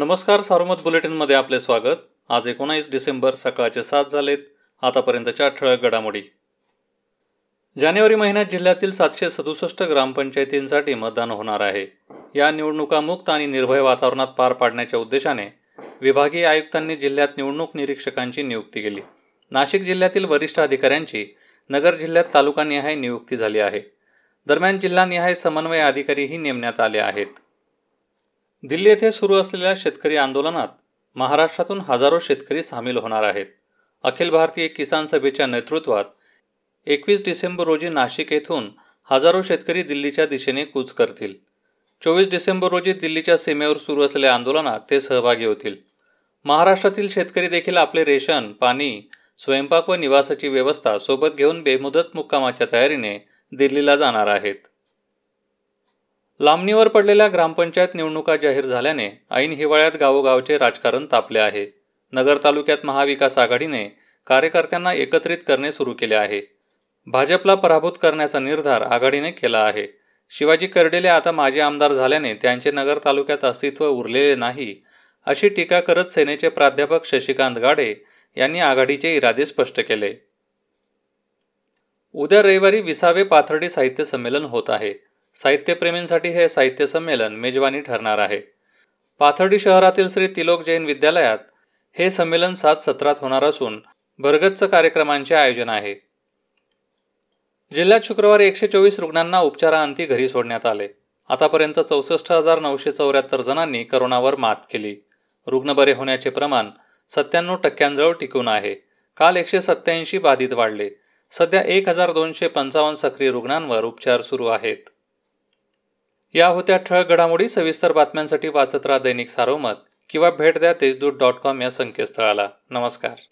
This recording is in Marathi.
नमस्कार सार्वमत बुलेटिनमध्ये आपले स्वागत आज एकोणास डिसेंबर सकाळचे सात झालेत आतापर्यंतच्या ठळक घडामोडी जानेवारी महिन्यात जिल्ह्यातील सातशे सदुसष्ट ग्रामपंचायतींसाठी मतदान होणार आहे या निवडणुका मुक्त आणि निर्भय वातावरणात पार पाडण्याच्या उद्देशाने विभागीय आयुक्तांनी जिल्ह्यात निवडणूक निरीक्षकांची नियुक्ती केली नाशिक जिल्ह्यातील वरिष्ठ अधिकाऱ्यांची नगर जिल्ह्यात तालुकानिहाय नियुक्ती झाली आहे दरम्यान जिल्हानिहाय समन्वय अधिकारीही नेमण्यात आले आहेत दिल्ली येथे सुरू असलेल्या शेतकरी आंदोलनात महाराष्ट्रातून हजारो शेतकरी सामील होणार आहेत अखिल भारतीय किसान सभेच्या नेतृत्वात एकवीस डिसेंबर रोजी नाशिक येथून हजारो शेतकरी दिल्लीच्या दिशेने कूच करतील चोवीस डिसेंबर रोजी दिल्लीच्या सीमेवर सुरू असलेल्या आंदोलनात ते सहभागी होतील महाराष्ट्रातील शेतकरी देखील आपले रेशन पाणी स्वयंपाक व निवासाची व्यवस्था सोबत घेऊन बेमुदत मुक्कामाच्या तयारीने दिल्लीला जाणार आहेत लांबणीवर पडलेल्या ग्रामपंचायत निवडणुका जाहीर झाल्याने ऐन हिवाळ्यात गावोगावचे राजकारण तापले आहे नगर तालुक्यात महाविकास आघाडीने कार्यकर्त्यांना एकत्रित करणे सुरू केले आहे भाजपला पराभूत करण्याचा निर्धार आघाडीने केला आहे शिवाजी कर्डेले आता माजी आमदार झाल्याने त्यांचे नगर तालुक्यात अस्तित्व उरलेले नाही अशी टीका करत सेनेचे प्राध्यापक शशिकांत गाडे यांनी आघाडीचे इरादे स्पष्ट केले उद्या रविवारी विसावे पाथर्डी साहित्य संमेलन होत आहे साहित्यप्रेमींसाठी हे साहित्य संमेलन मेजवानी ठरणार आहे पाथर्डी शहरातील श्री तिलोक जैन विद्यालयात हे संमेलन सात सत्रात होणार असून भरगच्च कार्यक्रमांचे आयोजन आहे जिल्ह्यात शुक्रवारी एकशे चोवीस रुग्णांना उपचाराअंती घरी सोडण्यात आले आतापर्यंत चौसष्ट हजार नऊशे चौऱ्याहत्तर जणांनी करोनावर मात केली रुग्ण बरे होण्याचे प्रमाण सत्त्याण्णव टक्क्यांजवळ टिकून आहे काल एकशे सत्त्याऐंशी बाधित वाढले सध्या एक हजार दोनशे पंचावन्न सक्रिय रुग्णांवर उपचार सुरू आहेत या होत्या ठळक घडामोडी सविस्तर बातम्यांसाठी वाचत राहा दैनिक सारोमत किंवा भेट द्या तेजदूत डॉट कॉम या संकेतस्थळाला नमस्कार